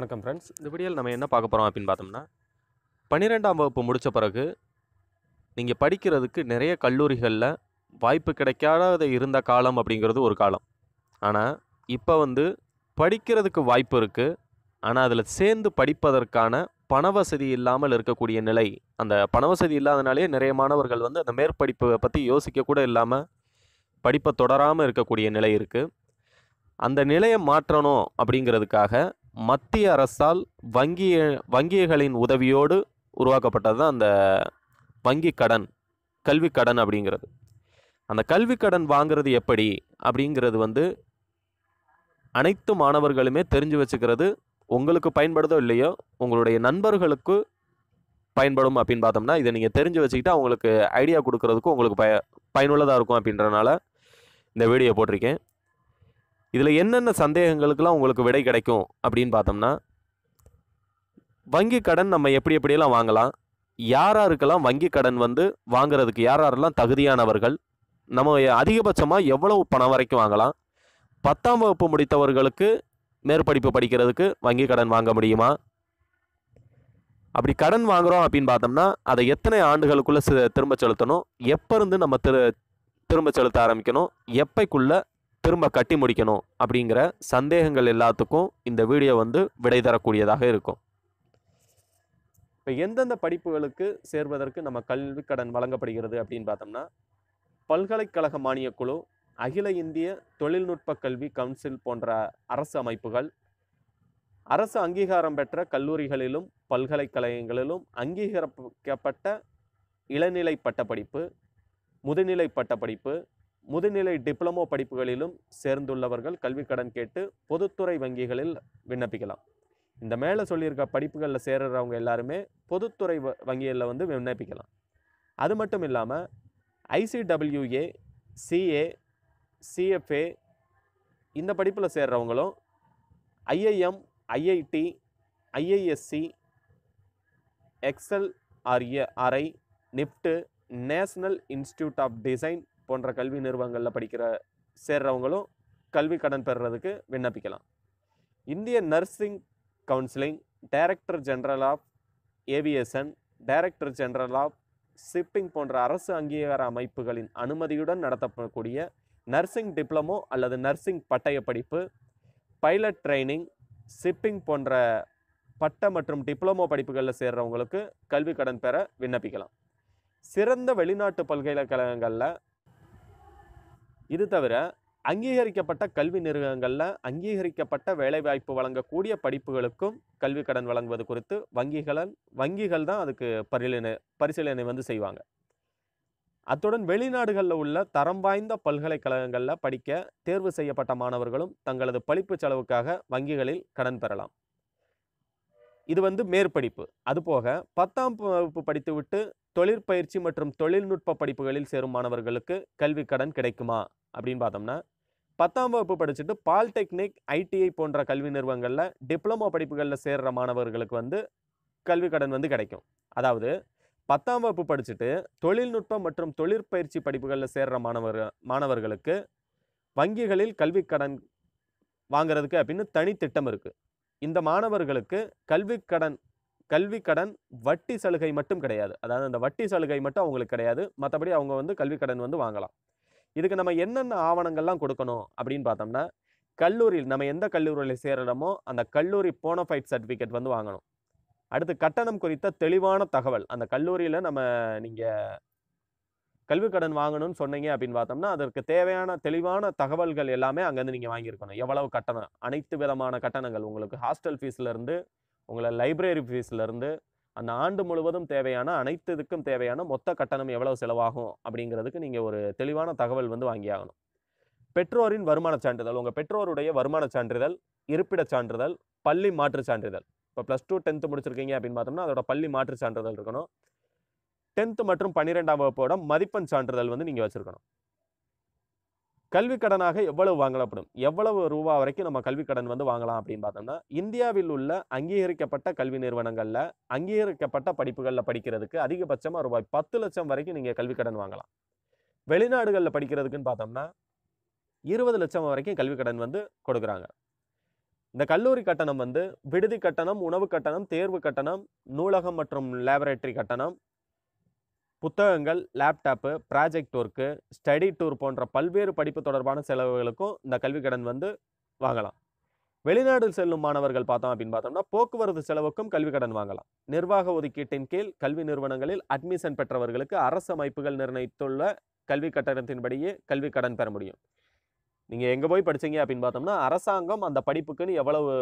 வணக்கம் ஃப்ரெண்ட்ஸ் இந்த வீடியோவில் நம்ம என்ன பார்க்க போகிறோம் அப்படின்னு பார்த்தோம்னா பன்னிரெண்டாம் வகுப்பு முடித்த பிறகு நீங்கள் படிக்கிறதுக்கு நிறைய கல்லூரிகளில் வாய்ப்பு கிடைக்காத இருந்த காலம் அப்படிங்கிறது ஒரு காலம் ஆனால் இப்போ வந்து படிக்கிறதுக்கு வாய்ப்பு இருக்குது ஆனால் அதில் சேர்ந்து படிப்பதற்கான பண வசதி இல்லாமல் இருக்கக்கூடிய நிலை அந்த பண வசதி இல்லாதனாலே நிறைய மாணவர்கள் வந்து அந்த மேற்படிப்பை பற்றி யோசிக்கக்கூட இல்லாமல் படிப்பை தொடராமல் இருக்கக்கூடிய நிலை இருக்குது அந்த நிலையை மாற்றணும் அப்படிங்கிறதுக்காக மத்திய அரசால் வங்கிய வங்கிகளின் உதவியோடு உருவாக்கப்பட்டது தான் அந்த வங்கி கடன் கல்வி கடன் அப்படிங்கிறது அந்த கல்வி கடன் வாங்கிறது எப்படி அப்படிங்கிறது வந்து அனைத்து மாணவர்களுமே தெரிஞ்சு வச்சுக்கிறது உங்களுக்கு பயன்படுதோ இல்லையோ உங்களுடைய நண்பர்களுக்கு பயன்படும் அப்படின்னு பார்த்தோம்னா இதை நீங்கள் தெரிஞ்சு வச்சுக்கிட்டு அவங்களுக்கு ஐடியா கொடுக்குறதுக்கும் உங்களுக்கு பய பயனுள்ளதாக இருக்கும் அப்படின்றனால இந்த வீடியோ போட்டிருக்கேன் இதில் என்னென்ன சந்தேகங்களுக்கெல்லாம் உங்களுக்கு விடை கிடைக்கும் அப்படின்னு பார்த்தோம்னா வங்கி கடன் நம்ம எப்படி எப்படியெல்லாம் வாங்கலாம் யார் யாருக்கெல்லாம் வங்கி கடன் வந்து வாங்குறதுக்கு யாரெல்லாம் தகுதியானவர்கள் நம்ம அதிகபட்சமாக எவ்வளவு பணம் வரைக்கும் வாங்கலாம் பத்தாம் வகுப்பு முடித்தவர்களுக்கு மேற்படிப்பு படிக்கிறதுக்கு வங்கி கடன் வாங்க முடியுமா அப்படி கடன் வாங்குகிறோம் அப்படின்னு பார்த்தோம்னா அதை எத்தனை ஆண்டுகளுக்குள்ளே திரும்ப செலுத்தணும் எப்போ இருந்து நம்ம திரு திரும்ப செலுத்த ஆரம்பிக்கணும் எப்பைக்குள்ளே திரும்ப கட்டி முடிக்கணும் அப்படிங்கிற சந்தேகங்கள் எல்லாத்துக்கும் இந்த வீடியோ வந்து விடை தரக்கூடியதாக இருக்கும் இப்போ எந்தெந்த படிப்புகளுக்கு சேர்வதற்கு நம்ம கல்வி கடன் வழங்கப்படுகிறது அப்படின்னு பார்த்தோம்னா பல்கலைக்கழக மானியக்குழு அகில இந்திய தொழில்நுட்ப கல்வி கவுன்சில் போன்ற அரசு அமைப்புகள் அரசு அங்கீகாரம் பெற்ற கல்லூரிகளிலும் பல்கலைக்கழகங்களிலும் அங்கீகரிக்கப்பட்ட இளநிலை பட்டப்படிப்பு முதுநிலை பட்டப்படிப்பு முதுநிலை டிப்ளமோ படிப்புகளிலும் சேர்ந்துள்ளவர்கள் கல்வி கடன் கேட்டு பொதுத்துறை வங்கிகளில் விண்ணப்பிக்கலாம் இந்த மேலே சொல்லியிருக்க படிப்புகளில் சேர்கிறவங்க எல்லாருமே பொதுத்துறை வ வங்கிகளில் வந்து விண்ணப்பிக்கலாம் அது மட்டும் இல்லாமல் ஐசிடபிள்யூஏ சிஏ சிஎஃப்ஏ இந்த படிப்பில் சேர்கிறவங்களும் IIM IIT IISc XLRI NIFT national institute of design போன்ற கல்வி நிறுவனங்களில் படிக்கிற சேர்றவங்களும் கல்வி கடன் பெறுறதுக்கு விண்ணப்பிக்கலாம் இந்திய nursing council director general of aviation director general of shipping போன்ற அரசு அங்கீகார அமைப்புகளின் அனுமதியுடன் நடத்தப்படக்கூடிய நர்சிங் டிப்ளமோ அல்லது நர்சிங் பட்டய படிப்பு பைலட் ட்ரைனிங் ஷிப்பிங் போன்ற பட்ட மற்றும் டிப்ளமோ படிப்புகளில் சேர்கிறவங்களுக்கு கல்வி கடன் பெற விண்ணப்பிக்கலாம் சிறந்த வெளிநாட்டு பல்கலைக்கழகங்களில் இது தவிர அங்கீகரிக்கப்பட்ட கல்வி நிறுவனங்களில் அங்கீகரிக்கப்பட்ட வேலைவாய்ப்பு வழங்கக்கூடிய படிப்புகளுக்கும் கல்வி கடன் வழங்குவது குறித்து வங்கிகளன் வங்கிகள் தான் அதுக்கு பரிசீலனை பரிசீலனை வந்து செய்வாங்க அத்துடன் வெளிநாடுகளில் உள்ள தரம் வாய்ந்த பல்கலைக்கழகங்களில் படிக்க தேர்வு செய்யப்பட்ட மாணவர்களும் தங்களது படிப்பு செலவுக்காக வங்கிகளில் கடன் பெறலாம் இது வந்து மேற்படிப்பு அதுபோக பத்தாம் வகுப்பு படித்துவிட்டு தொழிற்பயிற்சி மற்றும் தொழில்நுட்ப படிப்புகளில் சேரும் மாணவர்களுக்கு கல்வி கடன் கிடைக்குமா அப்படின்னு பார்த்தோம்னா பத்தாம் வகுப்பு படிச்சுட்டு பால்டெக்னிக் ஐடிஐ போன்ற கல்வி நிறுவனங்களில் டிப்ளமோ படிப்புகளில் சேர்கிற மாணவர்களுக்கு வந்து கல்வி கடன் வந்து கிடைக்கும் அதாவது பத்தாம் வகுப்பு படிச்சுட்டு தொழில்நுட்பம் மற்றும் தொழிற்பயிற்சி படிப்புகளில் சேர்கிற மாணவர் மாணவர்களுக்கு வங்கிகளில் கல்வி கடன் வாங்கிறதுக்கு அப்படின்னு தனி திட்டம் இருக்குது இந்த மாணவர்களுக்கு கல்வி கடன் கல்வி கடன் வட்டி சலுகை மட்டும் கிடையாது அதாவது அந்த வட்டி சலுகை மட்டும் அவங்களுக்கு கிடையாது மற்றபடி அவங்க வந்து கல்வி கடன் வந்து வாங்கலாம் இதுக்கு நம்ம என்னென்ன ஆவணங்கள்லாம் கொடுக்கணும் அப்படின்னு பார்த்தோம்னா கல்லூரியில் நம்ம எந்த கல்லூரியில் சேரணுமோ அந்த கல்லூரி போனஃபைட் சர்டிஃபிகேட் வந்து வாங்கணும் அடுத்து கட்டணம் குறித்த தெளிவான தகவல் அந்த கல்லூரியில் நம்ம நீங்கள் கல்வி கடன் வாங்கணும்னு சொன்னீங்க அப்படின்னு பார்த்தோம்னா அதற்கு தேவையான தெளிவான தகவல்கள் எல்லாமே அங்கேருந்து நீங்கள் வாங்கியிருக்கணும் எவ்வளவு கட்டணம் அனைத்து விதமான கட்டணங்கள் உங்களுக்கு ஹாஸ்டல் ஃபீஸ்லேருந்து உங்களை லைப்ரரி ஃபீஸ்லேருந்து அந்த ஆண்டு முழுவதும் தேவையான அனைத்து இதுக்கும் தேவையான மொத்த கட்டணம் எவ்வளவு செலவாகும் அப்படிங்கிறதுக்கு நீங்கள் ஒரு தெளிவான தகவல் வந்து வாங்கியாகணும் பெற்றோரின் வருமான சான்றிதழ் உங்கள் பெற்றோருடைய வருமான சான்றிதழ் இருப்பிடச் சான்றிதழ் பள்ளி மாற்று சான்றிதழ் இப்போ ப்ளஸ் டூ டென்த்து முடிச்சிருக்கீங்க அப்படின்னு பார்த்தோம்னா அதோட பள்ளி மாற்று சான்றிதழ் இருக்கணும் டென்த்து மற்றும் பன்னிரெண்டாம் வகுப்போட மதிப்பெண் சான்றிதழ் வந்து நீங்கள் வச்சுருக்கணும் கல்வி கடனாக எவ்வளவு வாங்கப்படும் எவ்வளவு ரூபா வரைக்கும் நம்ம கல்வி கடன் வந்து வாங்கலாம் அப்படின்னு பார்த்தோம்னா இந்தியாவில் உள்ள அங்கீகரிக்கப்பட்ட கல்வி நிறுவனங்களில் அங்கீகரிக்கப்பட்ட படிப்புகளில் படிக்கிறதுக்கு அதிகபட்சமாக ரூபாய் பத்து லட்சம் வரைக்கும் நீங்கள் கல்வி கடன் வாங்கலாம் வெளிநாடுகளில் படிக்கிறதுக்குன்னு பார்த்தோம்னா இருபது லட்சம் வரைக்கும் கல்வி கடன் வந்து கொடுக்குறாங்க இந்த கல்லூரி கட்டணம் வந்து விடுதி கட்டணம் உணவு கட்டணம் தேர்வு கட்டணம் நூலகம் மற்றும் லேபரேட்டரி கட்டணம் புத்தகங்கள் laptop project work study tour போன்ற பல்வேறு படிப்பு தொடர்பான செலவுகளுக்கும் இந்த கல்வி கடன் வந்து வாங்கலாம் வெளிநாடு செல்லும் மாணவர்கள் பார்த்தோம் அப்படின்னு பார்த்தோம்னா போக்குவரத்து செலவுக்கும் கல்வி கடன் வாங்கலாம் நிர்வாக ஒதுக்கீட்டின் கீழ் கல்வி நிறுவனங்களில் அட்மிஷன் பெற்றவர்களுக்கு அரசு அமைப்புகள் நிர்ணயித்துள்ள கல்வி கட்டணத்தின்படியே கல்வி கடன் பெற முடியும் நீங்கள் எங்கே போய் படிச்சீங்க அப்படின்னு பார்த்தோம்னா அரசாங்கம் அந்த படிப்புக்குன்னு எவ்வளவு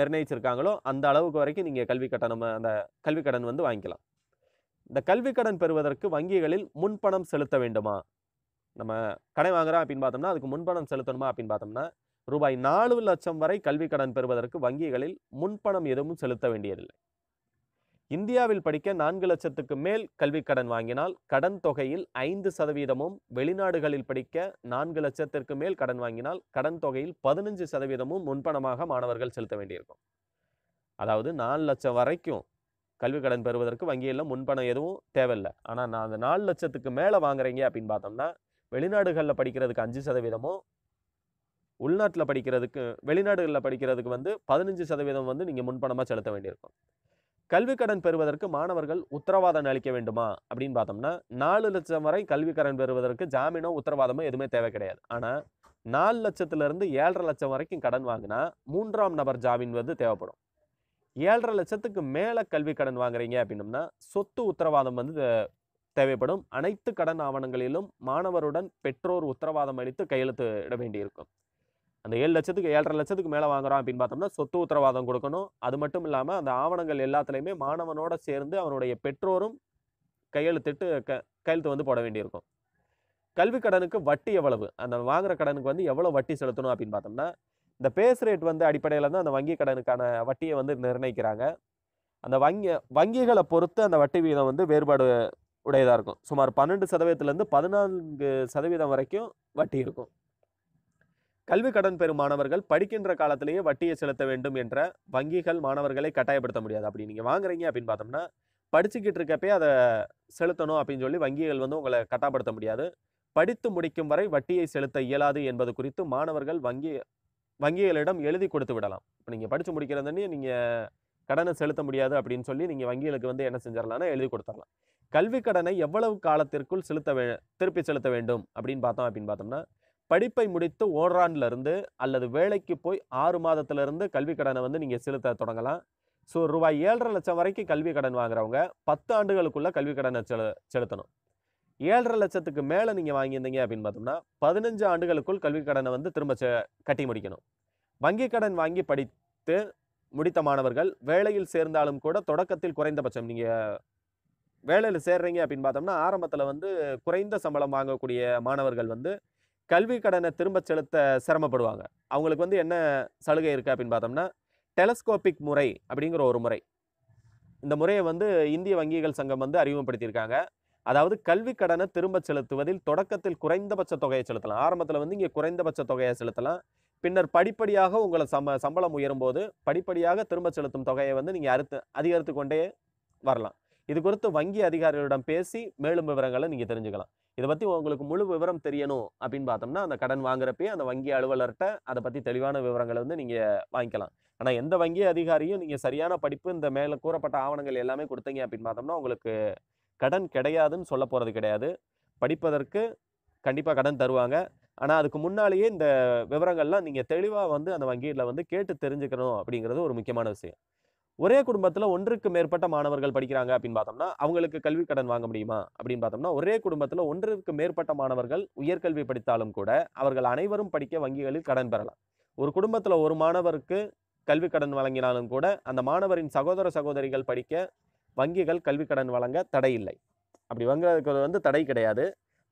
நிர்ணயிச்சிருக்காங்களோ அந்த அளவுக்கு வரைக்கும் நீங்கள் கல்வி கட்டணம் அந்த கல்வி கடன் வந்து வாங்கிக்கலாம் இந்த கல்வி கடன் பெறுவதற்கு வங்கிகளில் முன்பணம் செலுத்த வேண்டுமா நம்ம கடை வாங்குறோம் அப்படின்னு பார்த்தோம்னா அதுக்கு முன்பணம் செலுத்தணுமா அப்படின்னு பார்த்தோம்னா ரூபாய் நாலு லட்சம் வரை கல்வி கடன் பெறுவதற்கு வங்கிகளில் முன்பணம் எதுவும் செலுத்த வேண்டியதில்லை இந்தியாவில் படிக்க நான்கு லட்சத்துக்கு மேல் கல்வி கடன் வாங்கினால் கடன் தொகையில் ஐந்து சதவீதமும் வெளிநாடுகளில் படிக்க நான்கு லட்சத்திற்கு மேல் கடன் வாங்கினால் கடன் தொகையில் பதினஞ்சு சதவீதமும் முன்பணமாக மாணவர்கள் செலுத்த வேண்டியிருக்கும் அதாவது நாலு லட்சம் வரைக்கும் கல்வி கடன் பெறுவதற்கு வங்கியில் முன்பணம் எதுவும் தேவையில்லை ஆனால் நான் அந்த நாலு லட்சத்துக்கு மேலே வாங்குறீங்க அப்படின்னு பார்த்தோம்னா வெளிநாடுகளில் படிக்கிறதுக்கு அஞ்சு சதவீதமும் உள்நாட்டில் படிக்கிறதுக்கு வெளிநாடுகளில் படிக்கிறதுக்கு வந்து பதினஞ்சு சதவீதம் வந்து நீங்கள் முன்பணமாக செலுத்த வேண்டியிருக்கும் கல்வி கடன் பெறுவதற்கு மாணவர்கள் உத்தரவாதம் அளிக்க வேண்டுமா அப்படின்னு பார்த்தோம்னா நாலு லட்சம் வரை கல்வி கடன் பெறுவதற்கு ஜாமீனோ உத்தரவாதமோ எதுவுமே தேவை கிடையாது ஆனால் நாலு லட்சத்துலேருந்து ஏழரை லட்சம் வரைக்கும் கடன் வாங்கினா மூன்றாம் நபர் ஜாமீன் வந்து தேவைப்படும் ஏழரை லட்சத்துக்கு மேலே கல்வி கடன் வாங்குறீங்க அப்படின்னம்னா சொத்து உத்தரவாதம் வந்து தேவைப்படும் அனைத்து கடன் ஆவணங்களிலும் மாணவருடன் பெற்றோர் உத்தரவாதம் அளித்து கையெழுத்து இட வேண்டியிருக்கும் அந்த ஏழு லட்சத்துக்கு ஏழரை லட்சத்துக்கு மேலே வாங்குறோம் அப்படின்னு பார்த்தோம்னா சொத்து உத்தரவாதம் கொடுக்கணும் அது மட்டும் இல்லாமல் அந்த ஆவணங்கள் எல்லாத்துலேயுமே மாணவனோட சேர்ந்து அவனுடைய பெற்றோரும் கையெழுத்திட்டு க கையெழுத்து வந்து போட வேண்டியிருக்கும் கல்வி கடனுக்கு வட்டி எவ்வளவு அந்த வாங்குற கடனுக்கு வந்து எவ்வளோ வட்டி செலுத்தணும் அப்படின்னு பார்த்தோம்னா இந்த பேஸ் ரேட் வந்து அடிப்படையில் தான் அந்த வங்கி கடனுக்கான வட்டியை வந்து நிர்ணயிக்கிறாங்க அந்த வங்கி வங்கிகளை பொறுத்து அந்த வட்டி வீதம் வந்து வேறுபாடு உடையதாக இருக்கும் சுமார் பன்னெண்டு சதவீதத்துலேருந்து பதினான்கு சதவீதம் வரைக்கும் வட்டி இருக்கும் கல்வி கடன் பெறும் மாணவர்கள் படிக்கின்ற காலத்திலேயே வட்டியை செலுத்த வேண்டும் என்ற வங்கிகள் மாணவர்களை கட்டாயப்படுத்த முடியாது அப்படி நீங்கள் வாங்குறீங்க அப்படின்னு பார்த்தோம்னா படிச்சுக்கிட்டு இருக்கப்பே அதை செலுத்தணும் அப்படின்னு சொல்லி வங்கிகள் வந்து உங்களை கட்டாயப்படுத்த முடியாது படித்து முடிக்கும் வரை வட்டியை செலுத்த இயலாது என்பது குறித்து மாணவர்கள் வங்கி வங்கிகளிடம் எழுதி கொடுத்து விடலாம் இப்போ நீங்கள் படித்து முடிக்கிறதன்னே நீங்கள் கடனை செலுத்த முடியாது அப்படின்னு சொல்லி நீங்கள் வங்கிகளுக்கு வந்து என்ன செஞ்சிடலாம்னா எழுதி கொடுத்துடலாம் கல்வி கடனை எவ்வளவு காலத்திற்குள் செலுத்த வே திருப்பி செலுத்த வேண்டும் அப்படின்னு பார்த்தோம் அப்படின்னு பார்த்தோம்னா படிப்பை முடித்து ஓராண்டுலேருந்து அல்லது வேலைக்கு போய் ஆறு மாதத்துலேருந்து கல்வி கடனை வந்து நீங்கள் செலுத்த தொடங்கலாம் ஸோ ரூபாய் ஏழரை லட்சம் வரைக்கும் கல்வி கடன் வாங்குறவங்க பத்து ஆண்டுகளுக்குள்ளே கல்வி கடனை செலுத்தணும் ஏழரை லட்சத்துக்கு மேலே நீங்கள் வாங்கியிருந்தீங்க அப்படின்னு பார்த்தோம்னா பதினஞ்சு ஆண்டுகளுக்குள் கல்வி கடனை வந்து திரும்ப கட்டி முடிக்கணும் வங்கி கடன் வாங்கி படித்து முடித்த மாணவர்கள் வேலையில் சேர்ந்தாலும் கூட தொடக்கத்தில் குறைந்தபட்சம் நீங்கள் வேலையில் சேர்றீங்க அப்படின்னு பார்த்தோம்னா ஆரம்பத்தில் வந்து குறைந்த சம்பளம் வாங்கக்கூடிய மாணவர்கள் வந்து கல்வி கடனை திரும்ப செலுத்த சிரமப்படுவாங்க அவங்களுக்கு வந்து என்ன சலுகை இருக்குது அப்படின்னு பார்த்தோம்னா டெலஸ்கோபிக் முறை அப்படிங்கிற ஒரு முறை இந்த முறையை வந்து இந்திய வங்கிகள் சங்கம் வந்து அறிமுகப்படுத்தியிருக்காங்க அதாவது கல்வி கடனை திரும்ப செலுத்துவதில் தொடக்கத்தில் குறைந்தபட்ச தொகையை செலுத்தலாம் ஆரம்பத்தில் வந்து இங்கே குறைந்தபட்ச தொகையை செலுத்தலாம் பின்னர் படிப்படியாக உங்களை சம சம்பளம் உயரும்போது படிப்படியாக திரும்ப செலுத்தும் தொகையை வந்து நீங்கள் அறுத்து அதிகரித்து கொண்டே வரலாம் இது குறித்து வங்கி அதிகாரிகளிடம் பேசி மேலும் விவரங்களை நீங்கள் தெரிஞ்சுக்கலாம் இதை பற்றி உங்களுக்கு முழு விவரம் தெரியணும் அப்படின்னு பார்த்தோம்னா அந்த கடன் வாங்குறப்பே அந்த வங்கி அலுவலர்கிட்ட அதை பற்றி தெளிவான விவரங்களை வந்து நீங்கள் வாங்கிக்கலாம் ஆனால் எந்த வங்கி அதிகாரியும் நீங்கள் சரியான படிப்பு இந்த மேலே கூறப்பட்ட ஆவணங்கள் எல்லாமே கொடுத்தீங்க அப்படின்னு பார்த்தோம்னா உங்களுக்கு கடன் கிடையாதுன்னு சொல்ல போகிறது கிடையாது படிப்பதற்கு கண்டிப்பாக கடன் தருவாங்க ஆனால் அதுக்கு முன்னாலேயே இந்த விவரங்கள்லாம் நீங்கள் தெளிவாக வந்து அந்த வங்கியில் வந்து கேட்டு தெரிஞ்சுக்கணும் அப்படிங்கிறது ஒரு முக்கியமான விஷயம் ஒரே குடும்பத்தில் ஒன்றுக்கு மேற்பட்ட மாணவர்கள் படிக்கிறாங்க அப்படின்னு பார்த்தோம்னா அவங்களுக்கு கல்வி கடன் வாங்க முடியுமா அப்படின்னு பார்த்தோம்னா ஒரே குடும்பத்தில் ஒன்றுக்கு மேற்பட்ட மாணவர்கள் உயர்கல்வி படித்தாலும் கூட அவர்கள் அனைவரும் படிக்க வங்கிகளில் கடன் பெறலாம் ஒரு குடும்பத்தில் ஒரு மாணவருக்கு கல்வி கடன் வழங்கினாலும் கூட அந்த மாணவரின் சகோதர சகோதரிகள் படிக்க வங்கிகள் கல்வி கடன் வழங்க தடை இல்லை அப்படி வங்குறது வந்து தடை கிடையாது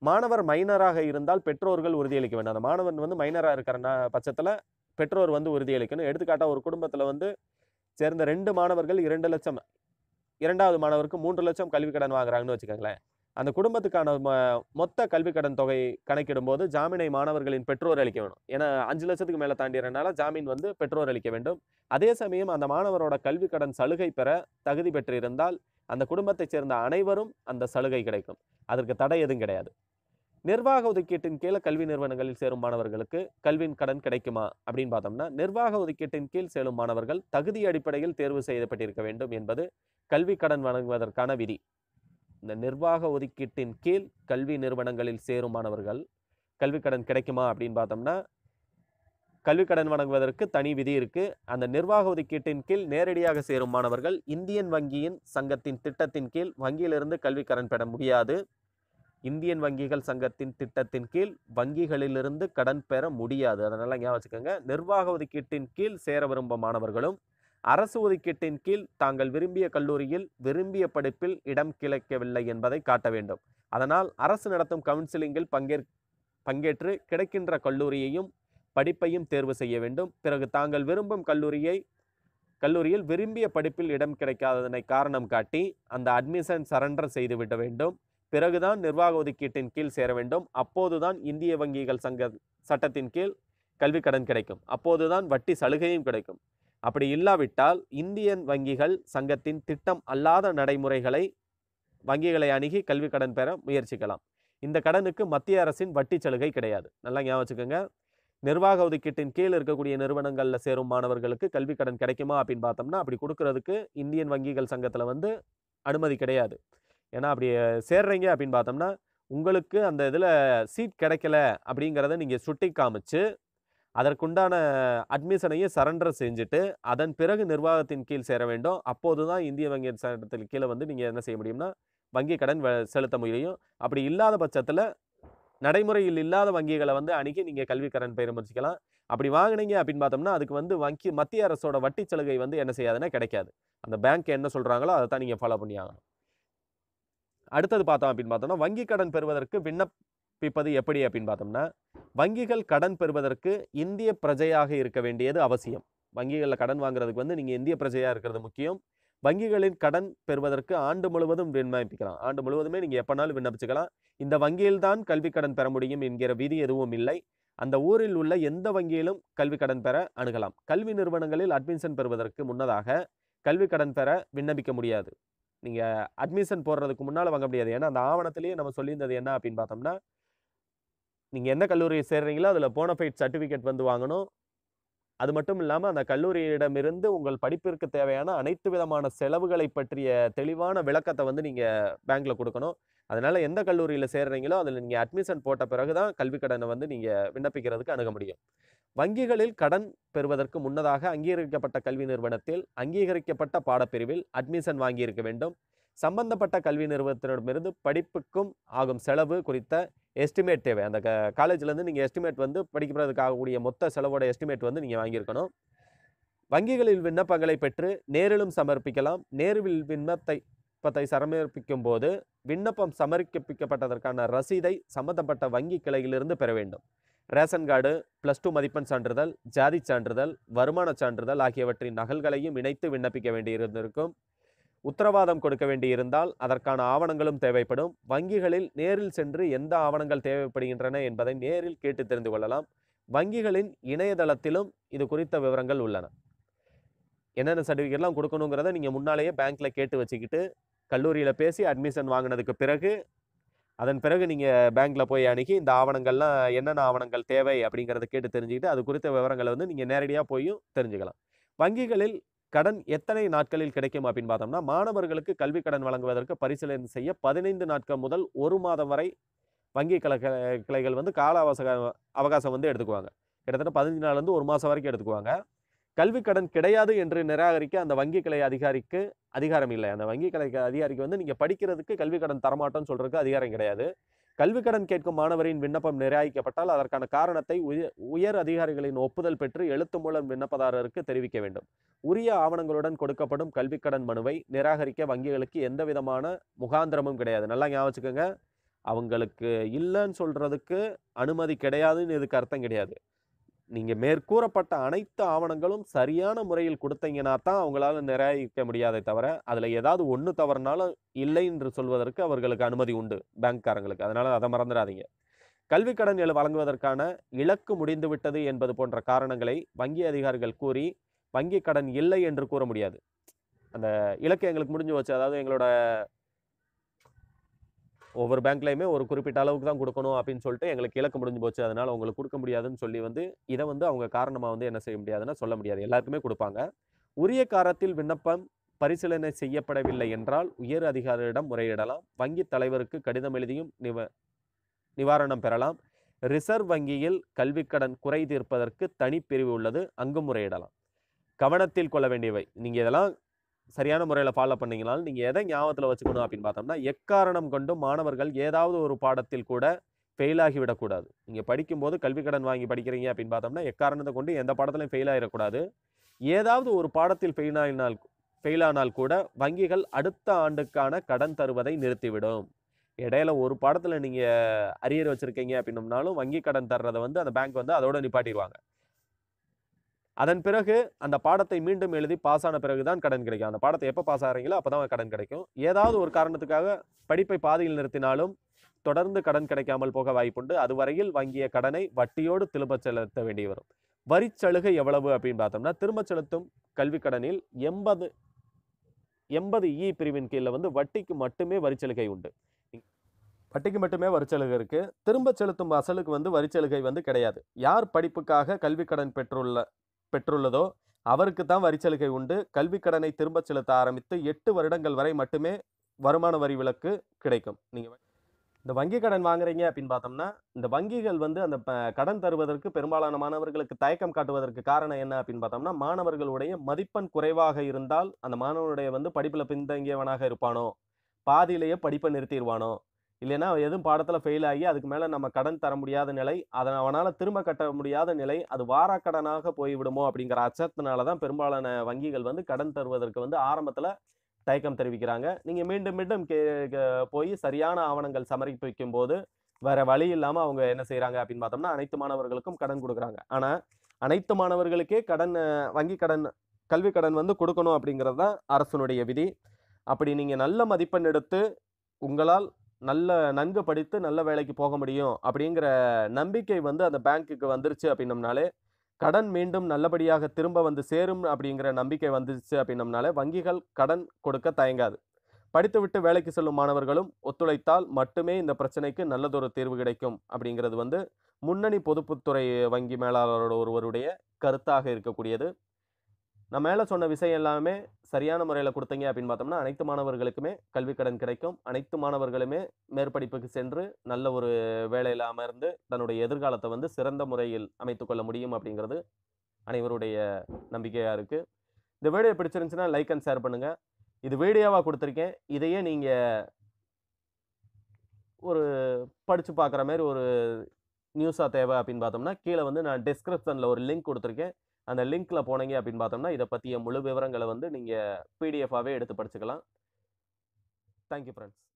மாணவர் மைனராக இருந்தால் பெற்றோர்கள் உறுதியளிக்க வேண்டும் அந்த மாணவன் வந்து மைனராக இருக்கிற பட்சத்தில் பெற்றோர் வந்து உறுதியளிக்கணும் எடுத்துக்காட்டாக ஒரு குடும்பத்தில் வந்து சேர்ந்த ரெண்டு மாணவர்கள் இரண்டு லட்சம் இரண்டாவது மாணவருக்கு மூன்று லட்சம் கல்வி கடன் வாங்குறாங்கன்னு வச்சுக்கோங்களேன் அந்த குடும்பத்துக்கான மொத்த கல்வி கடன் தொகை கணக்கிடும் போது ஜாமீனை மாணவர்களின் பெற்றோர் அளிக்க வேணும் ஏன்னா அஞ்சு லட்சத்துக்கு மேலே தாண்டிறனால ஜாமீன் வந்து பெற்றோர் அளிக்க வேண்டும் அதே சமயம் அந்த மாணவரோட கல்வி கடன் சலுகை பெற தகுதி பெற்றிருந்தால் அந்த குடும்பத்தைச் சேர்ந்த அனைவரும் அந்த சலுகை கிடைக்கும் அதற்கு தடை எதுவும் கிடையாது நிர்வாக ஒதுக்கீட்டின் கீழே கல்வி நிறுவனங்களில் சேரும் மாணவர்களுக்கு கல்வியின் கடன் கிடைக்குமா அப்படின்னு பார்த்தோம்னா நிர்வாக ஒதுக்கீட்டின் கீழ் சேரும் மாணவர்கள் தகுதி அடிப்படையில் தேர்வு செய்யப்பட்டிருக்க வேண்டும் என்பது கல்வி கடன் வழங்குவதற்கான விதி இந்த நிர்வாக ஒதுக்கீட்டின் கீழ் கல்வி நிறுவனங்களில் சேரும் மாணவர்கள் கல்விக்கடன் கிடைக்குமா அப்படின்னு பார்த்தோம்னா கல்விக்கடன் வழங்குவதற்கு தனி விதி இருக்குது அந்த நிர்வாக ஒதுக்கீட்டின் கீழ் நேரடியாக சேரும் மாணவர்கள் இந்தியன் வங்கியின் சங்கத்தின் திட்டத்தின் கீழ் வங்கியிலிருந்து கல்விக்கடன் பெற முடியாது இந்தியன் வங்கிகள் சங்கத்தின் திட்டத்தின் கீழ் வங்கிகளிலிருந்து கடன் பெற முடியாது அதனால் ஞாபகம் வச்சுக்கோங்க நிர்வாக ஒதுக்கீட்டின் கீழ் சேர விரும்பும் மாணவர்களும் அரசு ஒதுக்கீட்டின் கீழ் தாங்கள் விரும்பிய கல்லூரியில் விரும்பிய படிப்பில் இடம் கிடைக்கவில்லை என்பதை காட்ட வேண்டும் அதனால் அரசு நடத்தும் கவுன்சிலிங்கில் பங்கேற் பங்கேற்று கிடைக்கின்ற கல்லூரியையும் படிப்பையும் தேர்வு செய்ய வேண்டும் பிறகு தாங்கள் விரும்பும் கல்லூரியை கல்லூரியில் விரும்பிய படிப்பில் இடம் கிடைக்காததனை காரணம் காட்டி அந்த அட்மிஷன் சரண்டர் செய்துவிட வேண்டும் பிறகுதான் நிர்வாக ஒதுக்கீட்டின் கீழ் சேர வேண்டும் அப்போதுதான் இந்திய வங்கிகள் சங்க சட்டத்தின் கீழ் கல்வி கடன் கிடைக்கும் அப்போதுதான் வட்டி சலுகையும் கிடைக்கும் அப்படி இல்லாவிட்டால் இந்தியன் வங்கிகள் சங்கத்தின் திட்டம் அல்லாத நடைமுறைகளை வங்கிகளை அணுகி கல்வி கடன் பெற முயற்சிக்கலாம் இந்த கடனுக்கு மத்திய அரசின் வட்டி சலுகை கிடையாது நல்லா ஞாபகம் வச்சுக்கோங்க நிர்வாக ஒதுக்கீட்டின் கீழ் இருக்கக்கூடிய நிறுவனங்களில் சேரும் மாணவர்களுக்கு கல்வி கடன் கிடைக்குமா அப்படின்னு பார்த்தோம்னா அப்படி கொடுக்கறதுக்கு இந்தியன் வங்கிகள் சங்கத்தில் வந்து அனுமதி கிடையாது ஏன்னா அப்படி சேர்றீங்க அப்படின்னு பார்த்தோம்னா உங்களுக்கு அந்த இதில் சீட் கிடைக்கல அப்படிங்கிறத நீங்கள் சுட்டி காமிச்சு அதற்குண்டான அட்மிஷனையும் சரண்டர் செஞ்சுட்டு அதன் பிறகு நிர்வாகத்தின் கீழ் சேர வேண்டும் அப்போது தான் இந்திய வங்கி சட்டத்தில் கீழே வந்து நீங்கள் என்ன செய்ய முடியும்னா வங்கி கடன் செலுத்த முடியும் அப்படி இல்லாத பட்சத்தில் நடைமுறையில் இல்லாத வங்கிகளை வந்து அணுகி நீங்கள் கல்வி கடன் பெருமரிச்சிக்கலாம் அப்படி வாங்கினீங்க அப்படின்னு பார்த்தோம்னா அதுக்கு வந்து வங்கி மத்திய அரசோட வட்டி சலுகை வந்து என்ன செய்யாதுன்னா கிடைக்காது அந்த பேங்க் என்ன சொல்கிறாங்களோ அதை தான் நீங்கள் ஃபாலோ பண்ணி ஆகணும் அடுத்தது பார்த்தோம் அப்படின்னு பார்த்தோம்னா வங்கி கடன் பெறுவதற்கு விண்ணப்பிப்பது எப்படி அப்படின்னு பார்த்தோம்னா வங்கிகள் கடன் பெறுவதற்கு இந்திய பிரஜையாக இருக்க வேண்டியது அவசியம் வங்கிகளில் கடன் வாங்குறதுக்கு வந்து நீங்கள் இந்திய பிரஜையாக இருக்கிறது முக்கியம் வங்கிகளின் கடன் பெறுவதற்கு ஆண்டு முழுவதும் விண்ணப்பிக்கலாம் ஆண்டு முழுவதுமே நீங்கள் எப்போனாலும் விண்ணப்பிச்சுக்கலாம் இந்த வங்கியில் தான் கல்வி கடன் பெற முடியும் என்கிற விதி எதுவும் இல்லை அந்த ஊரில் உள்ள எந்த வங்கியிலும் கல்வி கடன் பெற அணுகலாம் கல்வி நிறுவனங்களில் அட்மிஷன் பெறுவதற்கு முன்னதாக கல்வி கடன் பெற விண்ணப்பிக்க முடியாது நீங்கள் அட்மிஷன் போடுறதுக்கு முன்னால் வாங்க முடியாது ஏன்னா அந்த ஆவணத்திலேயே நம்ம சொல்லியிருந்தது என்ன அப்படின்னு பார்த்தோம்னா நீங்கள் எந்த கல்லூரியை சேர்றீங்களோ அதில் போனஃபைட் சர்டிஃபிகேட் வந்து வாங்கணும் அது மட்டும் இல்லாமல் அந்த கல்லூரியிடமிருந்து உங்கள் படிப்பிற்கு தேவையான அனைத்து விதமான செலவுகளை பற்றிய தெளிவான விளக்கத்தை வந்து நீங்கள் பேங்க்கில் கொடுக்கணும் அதனால் எந்த கல்லூரியில் சேர்றீங்களோ அதில் நீங்கள் அட்மிஷன் போட்ட பிறகு தான் கல்விக் கடனை வந்து நீங்கள் விண்ணப்பிக்கிறதுக்கு அணுக முடியும் வங்கிகளில் கடன் பெறுவதற்கு முன்னதாக அங்கீகரிக்கப்பட்ட கல்வி நிறுவனத்தில் அங்கீகரிக்கப்பட்ட பாடப்பிரிவில் அட்மிஷன் வாங்கியிருக்க வேண்டும் சம்பந்தப்பட்ட கல்வி நிறுவனத்தினிடமிருந்து படிப்புக்கும் ஆகும் செலவு குறித்த எஸ்டிமேட் தேவை அந்த க காலேஜ்லேருந்து நீங்கள் எஸ்டிமேட் வந்து படிக்கிறதுக்காகக்கூடிய மொத்த செலவோட எஸ்டிமேட் வந்து நீங்கள் வாங்கியிருக்கணும் வங்கிகளில் விண்ணப்பங்களை பெற்று நேரிலும் சமர்ப்பிக்கலாம் நேரில் விண்ணப்பத்தை பத்தை சமர்ப்பிக்கும் போது விண்ணப்பம் சமர்ப்பிக்கப்பட்டதற்கான ரசீதை சம்பந்தப்பட்ட வங்கி கிளையிலிருந்து பெற வேண்டும் ரேஷன் கார்டு ப்ளஸ் டூ மதிப்பெண் சான்றிதழ் ஜாதி சான்றிதழ் வருமான சான்றிதழ் ஆகியவற்றின் நகல்களையும் இணைத்து விண்ணப்பிக்க வேண்டியிருந்திருக்கும் உத்தரவாதம் கொடுக்க வேண்டியிருந்தால் அதற்கான ஆவணங்களும் தேவைப்படும் வங்கிகளில் நேரில் சென்று எந்த ஆவணங்கள் தேவைப்படுகின்றன என்பதை நேரில் கேட்டு தெரிந்து கொள்ளலாம் வங்கிகளின் இணையதளத்திலும் இது குறித்த விவரங்கள் உள்ளன என்னென்ன சர்டிஃபிகேட்லாம் கொடுக்கணுங்கிறத நீங்கள் முன்னாலேயே பேங்க்கில் கேட்டு வச்சுக்கிட்டு கல்லூரியில் பேசி அட்மிஷன் வாங்கினதுக்கு பிறகு அதன் பிறகு நீங்கள் பேங்க்கில் போய் அணுகி இந்த ஆவணங்கள்லாம் என்னென்ன ஆவணங்கள் தேவை அப்படிங்கிறத கேட்டு தெரிஞ்சுக்கிட்டு அது குறித்த விவரங்களை வந்து நீங்கள் நேரடியாக போயும் தெரிஞ்சுக்கலாம் வங்கிகளில் கடன் எத்தனை நாட்களில் கிடைக்கும் அப்படின்னு பார்த்தோம்னா மாணவர்களுக்கு கல்வி கடன் வழங்குவதற்கு பரிசீலனை செய்ய பதினைந்து நாட்கள் முதல் ஒரு மாதம் வரை வங்கி கல கிளைகள் வந்து கால அவசக அவகாசம் வந்து எடுத்துக்குவாங்க கிட்டத்தட்ட பதினஞ்சு நாள்லேருந்து ஒரு மாதம் வரைக்கும் எடுத்துக்குவாங்க கல்வி கடன் கிடையாது என்று நிராகரிக்க அந்த வங்கி கிளை அதிகாரிக்கு அதிகாரம் இல்லை அந்த வங்கி கிளை அதிகாரிக்கு வந்து நீங்கள் படிக்கிறதுக்கு கல்வி கடன் தரமாட்டோம்னு சொல்கிறதுக்கு அதிகாரம் கிடையாது கல்வி கடன் கேட்கும் மாணவரின் விண்ணப்பம் நிராகரிக்கப்பட்டால் அதற்கான காரணத்தை உயர் அதிகாரிகளின் ஒப்புதல் பெற்று எழுத்து மூலம் விண்ணப்பதாரருக்கு தெரிவிக்க வேண்டும் உரிய ஆவணங்களுடன் கொடுக்கப்படும் கல்வி கடன் மனுவை நிராகரிக்க வங்கிகளுக்கு எந்த விதமான முகாந்திரமும் கிடையாது நல்லா ஞாபகம் அவங்களுக்கு இல்லைன்னு சொல்கிறதுக்கு அனுமதி கிடையாதுன்னு இதுக்கு அர்த்தம் கிடையாது நீங்கள் மேற்கூறப்பட்ட அனைத்து ஆவணங்களும் சரியான முறையில் கொடுத்தீங்கன்னா தான் அவங்களால நிராகரிக்க முடியாதே தவிர அதில் ஏதாவது ஒன்று தவறுனாலும் இல்லை என்று சொல்வதற்கு அவர்களுக்கு அனுமதி உண்டு பேங்க்காரங்களுக்கு அதனால் அதை மறந்துடாதீங்க கல்வி கடன் வழங்குவதற்கான இலக்கு முடிந்துவிட்டது என்பது போன்ற காரணங்களை வங்கி அதிகாரிகள் கூறி வங்கி கடன் இல்லை என்று கூற முடியாது அந்த இலக்கு எங்களுக்கு முடிஞ்சு வச்சு அதாவது எங்களோட ஒவ்வொரு பேங்க்லையுமே ஒரு குறிப்பிட்ட அளவுக்கு தான் கொடுக்கணும் அப்படின்னு சொல்லிட்டு எங்களுக்கு இலக்கு முடிஞ்சு போச்சு அதனால் அவங்களுக்கு கொடுக்க முடியாதுன்னு சொல்லி வந்து இதை வந்து அவங்க காரணமாக வந்து என்ன செய்ய முடியாதுன்னா சொல்ல முடியாது எல்லாருக்குமே கொடுப்பாங்க உரிய காரத்தில் விண்ணப்பம் பரிசீலனை செய்யப்படவில்லை என்றால் உயர் அதிகாரியிடம் முறையிடலாம் வங்கி தலைவருக்கு கடிதம் எழுதியும் நிவ நிவாரணம் பெறலாம் ரிசர்வ் வங்கியில் கல்விக்கடன் குறை தீர்ப்பதற்கு தனிப்பிரிவு உள்ளது அங்கு முறையிடலாம் கவனத்தில் கொள்ள வேண்டியவை நீங்கள் இதெல்லாம் சரியான முறையில் ஃபாலோ பண்ணிங்கனாலும் நீங்கள் எதை ஞாபகத்தில் வச்சுக்கணும் அப்படின்னு பார்த்தோம்னா எக்காரணம் கொண்டும் மாணவர்கள் ஏதாவது ஒரு பாடத்தில் கூட ஃபெயில் ஆகிவிடக்கூடாது நீங்கள் படிக்கும்போது கல்வி கடன் வாங்கி படிக்கிறீங்க அப்படின்னு பார்த்தோம்னா எக்காரணத்தை கொண்டு எந்த பாடத்துலையும் ஃபெயில் ஆகிடக்கூடாது ஏதாவது ஒரு பாடத்தில் ஃபெயிலாகினால் ஃபெயிலானால் கூட வங்கிகள் அடுத்த ஆண்டுக்கான கடன் தருவதை நிறுத்திவிடும் இடையில ஒரு பாடத்தில் நீங்கள் அரியர் வச்சுருக்கீங்க அப்படின்னம்னாலும் வங்கி கடன் தர்றதை வந்து அந்த பேங்க் வந்து அதோட நிப்பாட்டிடுவாங்க அதன் பிறகு அந்த பாடத்தை மீண்டும் எழுதி பாஸ் ஆன பிறகு தான் கடன் கிடைக்கும் அந்த பாடத்தை எப்போ பாஸ் ஆகிறீங்களோ அப்போ தான் கடன் கிடைக்கும் ஏதாவது ஒரு காரணத்துக்காக படிப்பை பாதியில் நிறுத்தினாலும் தொடர்ந்து கடன் கிடைக்காமல் போக வாய்ப்புண்டு அதுவரையில் வங்கிய கடனை வட்டியோடு திரும்பச் செலுத்த வேண்டி வரும் வரி சலுகை எவ்வளவு அப்படின்னு பார்த்தோம்னா திரும்ப செலுத்தும் கல்வி கடனில் எண்பது எண்பது இ பிரிவின் கீழே வந்து வட்டிக்கு மட்டுமே வரி சலுகை உண்டு வட்டிக்கு மட்டுமே வரிச்சலுகை இருக்குது திரும்ப செலுத்தும் அசலுக்கு வந்து வரிச்சலுகை வந்து கிடையாது யார் படிப்புக்காக கல்வி கடன் பெற்றுள்ள பெற்றுள்ளதோ அவருக்கு தான் வரி சலுகை உண்டு கல்வி கடனை திரும்ப செலுத்த ஆரம்பித்து எட்டு வருடங்கள் வரை மட்டுமே வருமான வரி விலக்கு கிடைக்கும் நீங்கள் இந்த வங்கி கடன் வாங்குறீங்க அப்படின்னு பார்த்தோம்னா இந்த வங்கிகள் வந்து அந்த கடன் தருவதற்கு பெரும்பாலான மாணவர்களுக்கு தயக்கம் காட்டுவதற்கு காரணம் என்ன அப்படின்னு பார்த்தோம்னா மாணவர்களுடைய மதிப்பெண் குறைவாக இருந்தால் அந்த மாணவனுடைய வந்து படிப்பில் பின்தங்கியவனாக இருப்பானோ பாதியிலேயே படிப்பை நிறுத்திடுவானோ இல்லைன்னா எதுவும் பாடத்தில் ஃபெயில் ஆகி அதுக்கு மேலே நம்ம கடன் தர முடியாத நிலை அதை அவனால் திரும்ப கட்ட முடியாத நிலை அது வாராக்கடனாக போய்விடுமோ அப்படிங்கிற அச்சத்தினால தான் பெரும்பாலான வங்கிகள் வந்து கடன் தருவதற்கு வந்து ஆரம்பத்தில் தயக்கம் தெரிவிக்கிறாங்க நீங்கள் மீண்டும் மீண்டும் கே போய் சரியான ஆவணங்கள் சமர்ப்பிக்கும் போது வேறு வழி இல்லாமல் அவங்க என்ன செய்கிறாங்க அப்படின்னு பார்த்தோம்னா அனைத்து மாணவர்களுக்கும் கடன் கொடுக்குறாங்க ஆனால் அனைத்து மாணவர்களுக்கே கடன் வங்கி கடன் கல்வி கடன் வந்து கொடுக்கணும் அப்படிங்கிறது தான் அரசனுடைய விதி அப்படி நீங்கள் நல்ல மதிப்பெண் எடுத்து உங்களால் நல்ல நன்கு படித்து நல்ல வேலைக்கு போக முடியும் அப்படிங்கிற நம்பிக்கை வந்து அந்த பேங்க்குக்கு வந்துருச்சு அப்படின்னம்னாலே கடன் மீண்டும் நல்லபடியாக திரும்ப வந்து சேரும் அப்படிங்கிற நம்பிக்கை வந்துச்சு அப்படின்னம்னாலே வங்கிகள் கடன் கொடுக்க தயங்காது படித்துவிட்டு வேலைக்கு செல்லும் மாணவர்களும் ஒத்துழைத்தால் மட்டுமே இந்த பிரச்சனைக்கு நல்லதொரு தீர்வு கிடைக்கும் அப்படிங்கிறது வந்து முன்னணி பொதுப்புத்துறை வங்கி மேலாளரோட ஒருவருடைய கருத்தாக இருக்கக்கூடியது நான் மேலே சொன்ன விஷயம் எல்லாமே சரியான முறையில் கொடுத்தீங்க அப்படின்னு பார்த்தோம்னா அனைத்து மாணவர்களுக்குமே கல்வி கடன் கிடைக்கும் அனைத்து மாணவர்களுமே மேற்படிப்புக்கு சென்று நல்ல ஒரு வேலையில் அமர்ந்து தன்னுடைய எதிர்காலத்தை வந்து சிறந்த முறையில் அமைத்துக்கொள்ள முடியும் அப்படிங்கிறது அனைவருடைய நம்பிக்கையாக இருக்குது இந்த வீடியோ பிடிச்சிருந்துச்சுன்னா லைக் அண்ட் ஷேர் பண்ணுங்கள் இது வீடியோவாக கொடுத்துருக்கேன் இதையே நீங்கள் ஒரு படித்து பார்க்குற மாதிரி ஒரு நியூஸாக தேவை அப்படின்னு பார்த்தோம்னா கீழே வந்து நான் டிஸ்கிரிப்ஷனில் ஒரு லிங்க் கொடுத்துருக்கேன் அந்த லிங்க்கில் போனீங்க அப்படின்னு பார்த்தோம்னா இதை பற்றிய முழு விவரங்களை வந்து நீங்கள் பிடிஎஃபாகவே எடுத்து படிச்சுக்கலாம் தேங்க்யூ ஃப்ரெண்ட்ஸ்